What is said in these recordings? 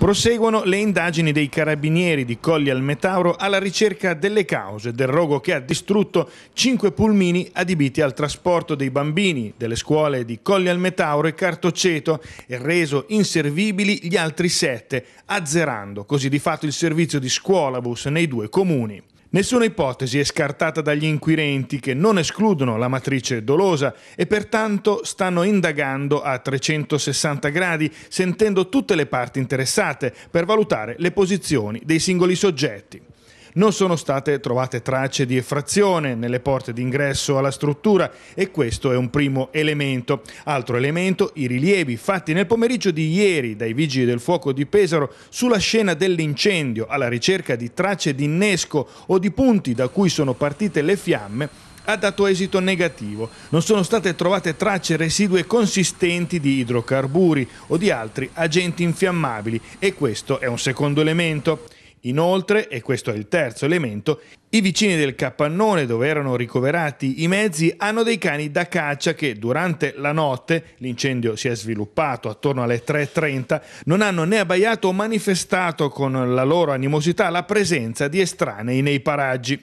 Proseguono le indagini dei carabinieri di Colli al Metauro alla ricerca delle cause del rogo che ha distrutto cinque pulmini adibiti al trasporto dei bambini delle scuole di Colli al Metauro e Cartoceto e reso inservibili gli altri sette, azzerando così di fatto il servizio di scuolabus nei due comuni. Nessuna ipotesi è scartata dagli inquirenti che non escludono la matrice dolosa e pertanto stanno indagando a 360 gradi, sentendo tutte le parti interessate per valutare le posizioni dei singoli soggetti. Non sono state trovate tracce di effrazione nelle porte d'ingresso alla struttura e questo è un primo elemento. Altro elemento, i rilievi fatti nel pomeriggio di ieri dai vigili del fuoco di Pesaro sulla scena dell'incendio alla ricerca di tracce di innesco o di punti da cui sono partite le fiamme ha dato esito negativo. Non sono state trovate tracce residue consistenti di idrocarburi o di altri agenti infiammabili e questo è un secondo elemento. Inoltre, e questo è il terzo elemento, i vicini del capannone dove erano ricoverati i mezzi hanno dei cani da caccia che durante la notte, l'incendio si è sviluppato attorno alle 3.30, non hanno né abbaiato o manifestato con la loro animosità la presenza di estranei nei paraggi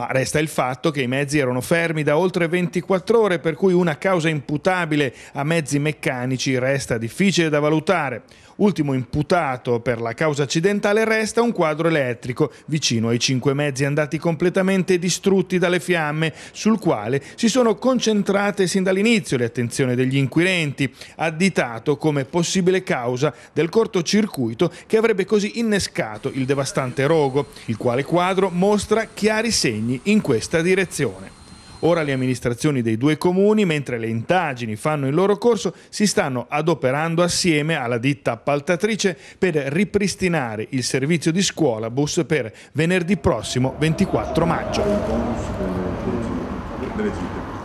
ma resta il fatto che i mezzi erano fermi da oltre 24 ore per cui una causa imputabile a mezzi meccanici resta difficile da valutare. Ultimo imputato per la causa accidentale resta un quadro elettrico vicino ai cinque mezzi andati completamente distrutti dalle fiamme, sul quale si sono concentrate sin dall'inizio le attenzioni degli inquirenti, additato come possibile causa del cortocircuito che avrebbe così innescato il devastante rogo, il quale quadro mostra chiari segni impegni in questa direzione. Ora le amministrazioni dei due comuni, mentre le indagini fanno il loro corso, si stanno adoperando assieme alla ditta appaltatrice per ripristinare il servizio di scuola bus per venerdì prossimo 24 maggio.